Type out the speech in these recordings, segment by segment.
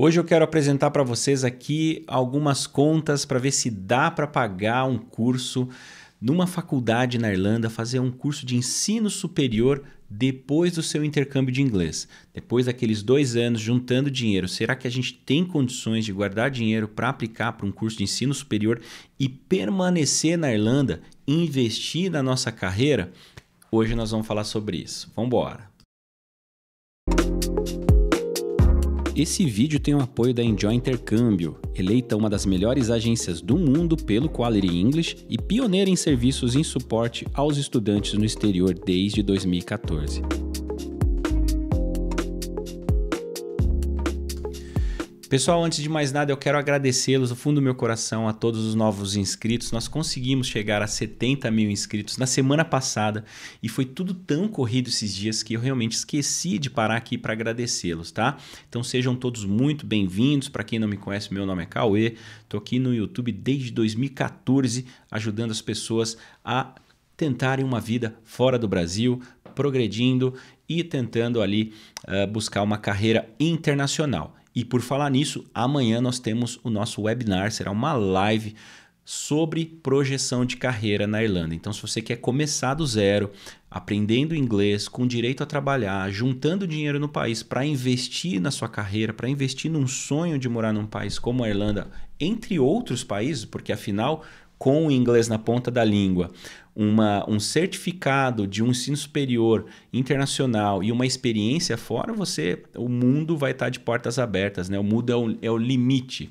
Hoje eu quero apresentar para vocês aqui algumas contas para ver se dá para pagar um curso numa faculdade na Irlanda, fazer um curso de ensino superior depois do seu intercâmbio de inglês. Depois daqueles dois anos juntando dinheiro, será que a gente tem condições de guardar dinheiro para aplicar para um curso de ensino superior e permanecer na Irlanda, investir na nossa carreira? Hoje nós vamos falar sobre isso. Vamos embora! Esse vídeo tem o apoio da Enjoy Intercâmbio, eleita uma das melhores agências do mundo pelo Quality English e pioneira em serviços em suporte aos estudantes no exterior desde 2014. Pessoal, antes de mais nada, eu quero agradecê-los do fundo do meu coração a todos os novos inscritos. Nós conseguimos chegar a 70 mil inscritos na semana passada e foi tudo tão corrido esses dias que eu realmente esqueci de parar aqui para agradecê-los, tá? Então sejam todos muito bem-vindos. Para quem não me conhece, meu nome é Cauê. Estou aqui no YouTube desde 2014 ajudando as pessoas a tentarem uma vida fora do Brasil, progredindo e tentando ali uh, buscar uma carreira internacional. E por falar nisso, amanhã nós temos o nosso webinar, será uma live sobre projeção de carreira na Irlanda. Então, se você quer começar do zero, aprendendo inglês, com direito a trabalhar, juntando dinheiro no país para investir na sua carreira, para investir num sonho de morar num país como a Irlanda, entre outros países, porque afinal, com o inglês na ponta da língua, uma, um certificado de um ensino superior internacional e uma experiência fora, você o mundo vai estar tá de portas abertas, né? O mundo é o, é o limite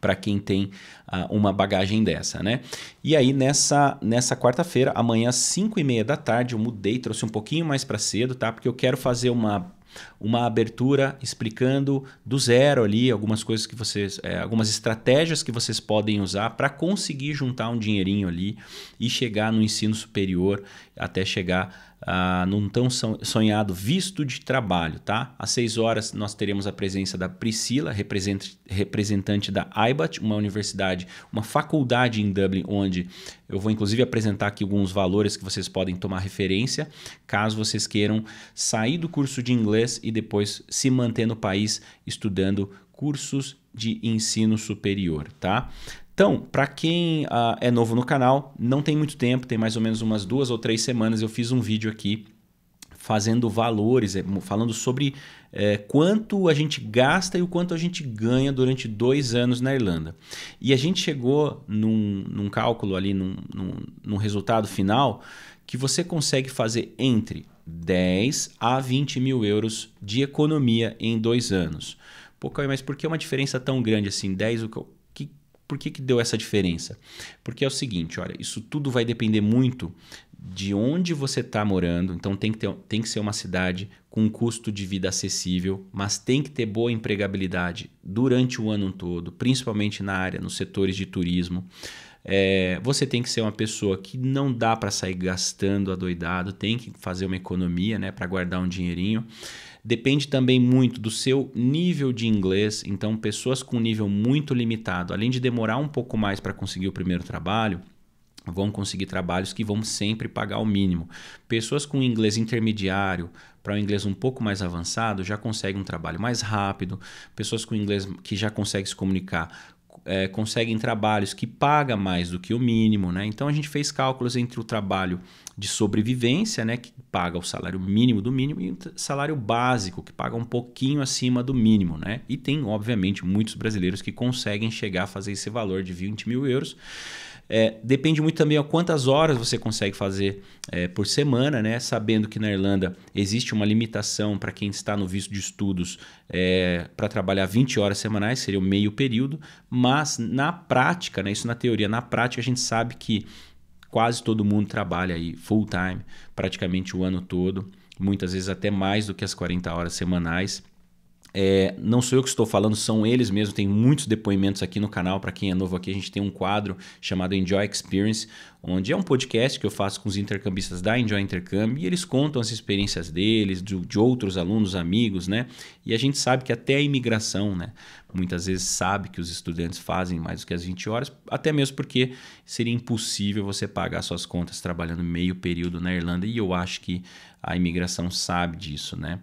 para quem tem uh, uma bagagem dessa, né? E aí nessa, nessa quarta-feira, amanhã às 5 e meia da tarde, eu mudei, trouxe um pouquinho mais para cedo, tá? Porque eu quero fazer uma uma abertura explicando do zero ali algumas coisas que vocês, é, algumas estratégias que vocês podem usar para conseguir juntar um dinheirinho ali e chegar no ensino superior até chegar ah, num tão sonhado visto de trabalho, tá? Às 6 horas nós teremos a presença da Priscila, representante da IBAT, uma universidade, uma faculdade em Dublin, onde eu vou inclusive apresentar aqui alguns valores que vocês podem tomar referência, caso vocês queiram sair do curso de inglês e depois se manter no país estudando cursos de ensino superior, tá? Então, para quem uh, é novo no canal, não tem muito tempo, tem mais ou menos umas duas ou três semanas, eu fiz um vídeo aqui fazendo valores, é, falando sobre é, quanto a gente gasta e o quanto a gente ganha durante dois anos na Irlanda. E a gente chegou num, num cálculo ali, num, num, num resultado final, que você consegue fazer entre 10 a 20 mil euros de economia em dois anos. Pô, Caio, mas por que uma diferença tão grande assim? 10, por que, que deu essa diferença? Porque é o seguinte, olha, isso tudo vai depender muito de onde você está morando. Então tem que, ter, tem que ser uma cidade com um custo de vida acessível, mas tem que ter boa empregabilidade durante o ano todo, principalmente na área, nos setores de turismo. É, você tem que ser uma pessoa que não dá para sair gastando adoidado, tem que fazer uma economia né, para guardar um dinheirinho. Depende também muito do seu nível de inglês. Então, pessoas com nível muito limitado, além de demorar um pouco mais para conseguir o primeiro trabalho, vão conseguir trabalhos que vão sempre pagar o mínimo. Pessoas com inglês intermediário para o um inglês um pouco mais avançado já conseguem um trabalho mais rápido. Pessoas com inglês que já conseguem se comunicar é, conseguem trabalhos que pagam mais do que o mínimo, né? Então a gente fez cálculos entre o trabalho de sobrevivência, né, que paga o salário mínimo do mínimo, e o salário básico, que paga um pouquinho acima do mínimo, né? E tem, obviamente, muitos brasileiros que conseguem chegar a fazer esse valor de 20 mil euros. É, depende muito também a quantas horas você consegue fazer é, por semana, né? Sabendo que na Irlanda existe uma limitação para quem está no visto de estudos é, para trabalhar 20 horas semanais, seria o meio período, mas na prática, né? Isso na teoria, na prática a gente sabe que quase todo mundo trabalha aí full time, praticamente o ano todo, muitas vezes até mais do que as 40 horas semanais. É, não sou eu que estou falando, são eles mesmo. Tem muitos depoimentos aqui no canal. Para quem é novo aqui, a gente tem um quadro chamado Enjoy Experience, onde é um podcast que eu faço com os intercambistas da Enjoy Intercâmbio e eles contam as experiências deles, de, de outros alunos, amigos, né? E a gente sabe que até a imigração, né? Muitas vezes sabe que os estudantes fazem mais do que as 20 horas, até mesmo porque seria impossível você pagar suas contas trabalhando meio período na Irlanda e eu acho que a imigração sabe disso, né?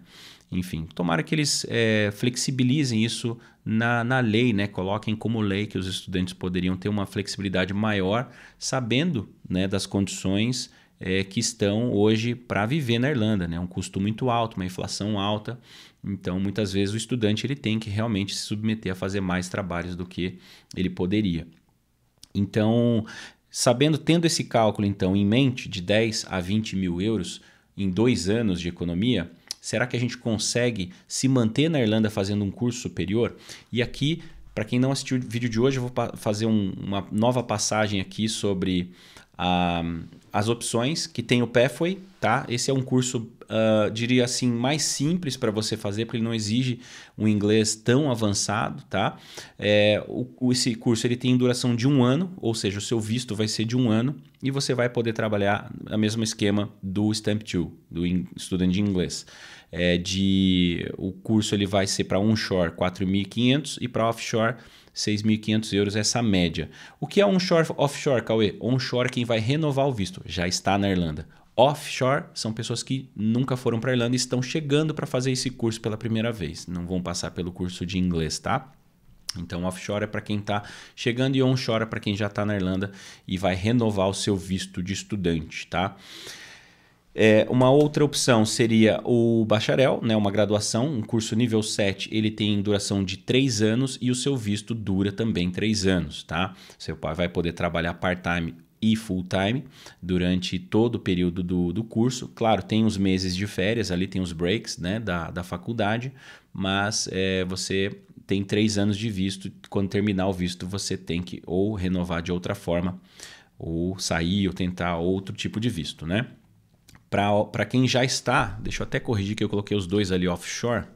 Enfim, tomara que eles é, flexibilizem isso na, na lei, né? coloquem como lei que os estudantes poderiam ter uma flexibilidade maior, sabendo né, das condições é, que estão hoje para viver na Irlanda. Né? Um custo muito alto, uma inflação alta. Então, muitas vezes, o estudante ele tem que realmente se submeter a fazer mais trabalhos do que ele poderia. Então, sabendo, tendo esse cálculo então em mente de 10 a 20 mil euros em dois anos de economia, Será que a gente consegue se manter na Irlanda fazendo um curso superior? E aqui, para quem não assistiu o vídeo de hoje, eu vou fazer um, uma nova passagem aqui sobre as opções que tem o Pathway, tá? Esse é um curso, uh, diria assim, mais simples para você fazer, porque ele não exige um inglês tão avançado, tá? É, o, esse curso ele tem duração de um ano, ou seja, o seu visto vai ser de um ano e você vai poder trabalhar no mesmo esquema do Stamp 2, do in, estudante de inglês. É de, o curso ele vai ser para onshore 4.500 e para offshore 6.500 euros essa média. O que é onshore, offshore, Cauê? Onshore quem vai renovar o visto, já está na Irlanda. Offshore são pessoas que nunca foram para a Irlanda e estão chegando para fazer esse curso pela primeira vez. Não vão passar pelo curso de inglês, tá? Então, offshore é para quem está chegando e onshore é para quem já está na Irlanda e vai renovar o seu visto de estudante, tá? É, uma outra opção seria o bacharel, né, uma graduação, um curso nível 7, ele tem duração de 3 anos e o seu visto dura também 3 anos, tá? Seu pai vai poder trabalhar part-time e full-time durante todo o período do, do curso. Claro, tem os meses de férias, ali tem os breaks né, da, da faculdade, mas é, você tem 3 anos de visto, quando terminar o visto você tem que ou renovar de outra forma, ou sair, ou tentar outro tipo de visto, né? Para quem já está, deixa eu até corrigir que eu coloquei os dois ali offshore.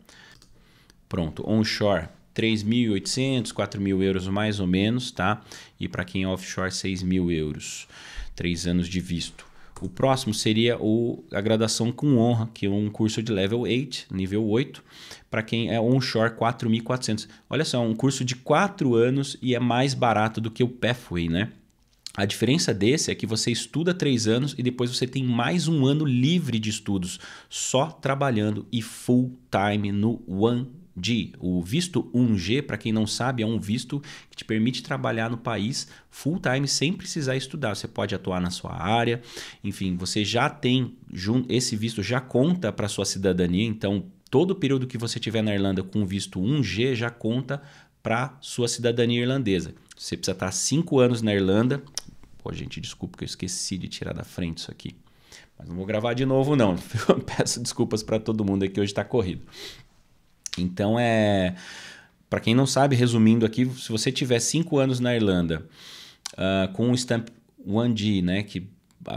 Pronto, onshore 3.800, 4.000 euros mais ou menos, tá? E para quem é offshore 6.000 euros, 3 anos de visto. O próximo seria o, a graduação com honra, que é um curso de level 8, nível 8, para quem é onshore 4.400. Olha só, um curso de 4 anos e é mais barato do que o Pathway, né? A diferença desse é que você estuda três anos e depois você tem mais um ano livre de estudos, só trabalhando e full time no One g o visto 1G, para quem não sabe, é um visto que te permite trabalhar no país full time sem precisar estudar. Você pode atuar na sua área, enfim, você já tem esse visto já conta para sua cidadania, então todo o período que você tiver na Irlanda com o visto 1G já conta para sua cidadania irlandesa. Você precisa estar cinco anos na Irlanda Pô, gente, desculpa que eu esqueci de tirar da frente isso aqui. Mas não vou gravar de novo, não. peço desculpas para todo mundo aqui, hoje está corrido. Então, é. Para quem não sabe, resumindo aqui, se você tiver 5 anos na Irlanda uh, com o Stamp 1G, né, que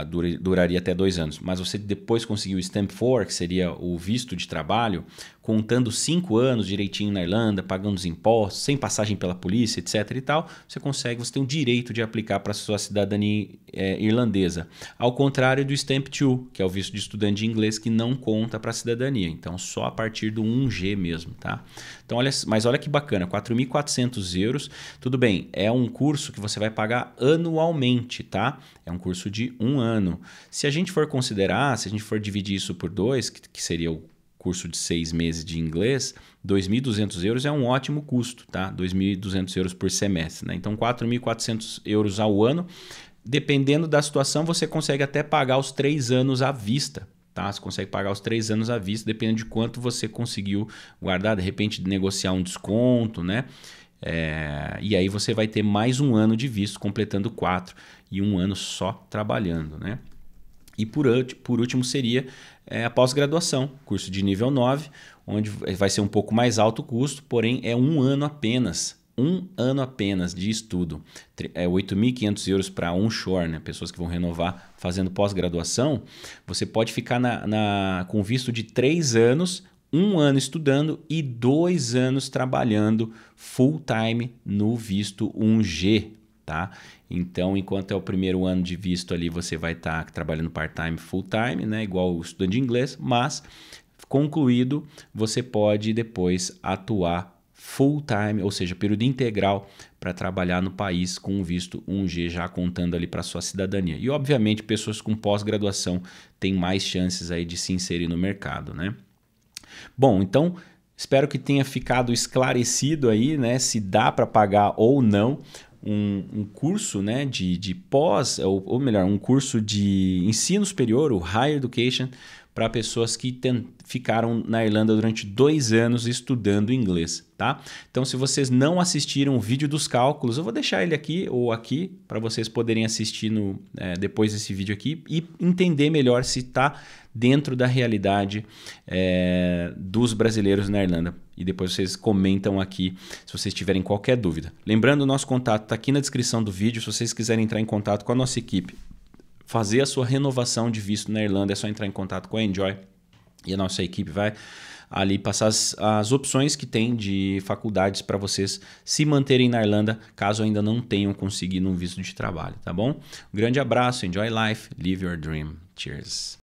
duraria até dois anos, mas você depois conseguiu o Stamp 4, que seria o visto de trabalho, contando cinco anos direitinho na Irlanda, pagando os impostos, sem passagem pela polícia, etc e tal, você consegue, você tem o direito de aplicar para a sua cidadania é, irlandesa. Ao contrário do Stamp 2, que é o visto de estudante de inglês que não conta para a cidadania, então só a partir do 1G mesmo, tá? Então olha, mas olha que bacana, 4.400 euros, tudo bem, é um curso que você vai pagar anualmente, tá? É um curso de um ano. Se a gente for considerar, se a gente for dividir isso por dois, que, que seria o curso de seis meses de inglês, 2.200 euros é um ótimo custo, tá? 2.200 euros por semestre, né? Então, 4.400 euros ao ano. Dependendo da situação, você consegue até pagar os três anos à vista, tá? Você consegue pagar os três anos à vista, dependendo de quanto você conseguiu guardar, de repente negociar um desconto, né? É, e aí você vai ter mais um ano de visto, completando quatro, e um ano só trabalhando, né? E por, por último seria é, a pós-graduação, curso de nível 9, onde vai ser um pouco mais alto o custo, porém é um ano apenas um ano apenas de estudo, é 8.500 euros para onshore, né? pessoas que vão renovar fazendo pós-graduação, você pode ficar na, na, com visto de três anos um ano estudando e dois anos trabalhando full time no visto 1G, tá? Então, enquanto é o primeiro ano de visto ali, você vai estar tá trabalhando part-time, full-time, né? Igual o estudante de inglês, mas concluído, você pode depois atuar full-time, ou seja, período integral para trabalhar no país com o visto 1G já contando ali para sua cidadania. E obviamente, pessoas com pós-graduação têm mais chances aí de se inserir no mercado, né? Bom, então espero que tenha ficado esclarecido aí, né? Se dá para pagar ou não um, um, curso né, de, de pós, ou, ou, melhor, um curso de ensino superior, o Higher Education, para pessoas que ficaram na Irlanda durante dois anos estudando inglês, tá? Então, se vocês não assistiram o vídeo dos cálculos, eu vou deixar ele aqui ou aqui para vocês poderem assistir no, é, depois desse vídeo aqui e entender melhor se está dentro da realidade é, dos brasileiros na Irlanda. E depois vocês comentam aqui se vocês tiverem qualquer dúvida. Lembrando, o nosso contato está aqui na descrição do vídeo. Se vocês quiserem entrar em contato com a nossa equipe fazer a sua renovação de visto na Irlanda. É só entrar em contato com a Enjoy e a nossa equipe vai ali passar as, as opções que tem de faculdades para vocês se manterem na Irlanda, caso ainda não tenham conseguido um visto de trabalho, tá bom? Um grande abraço, enjoy life, live your dream. Cheers.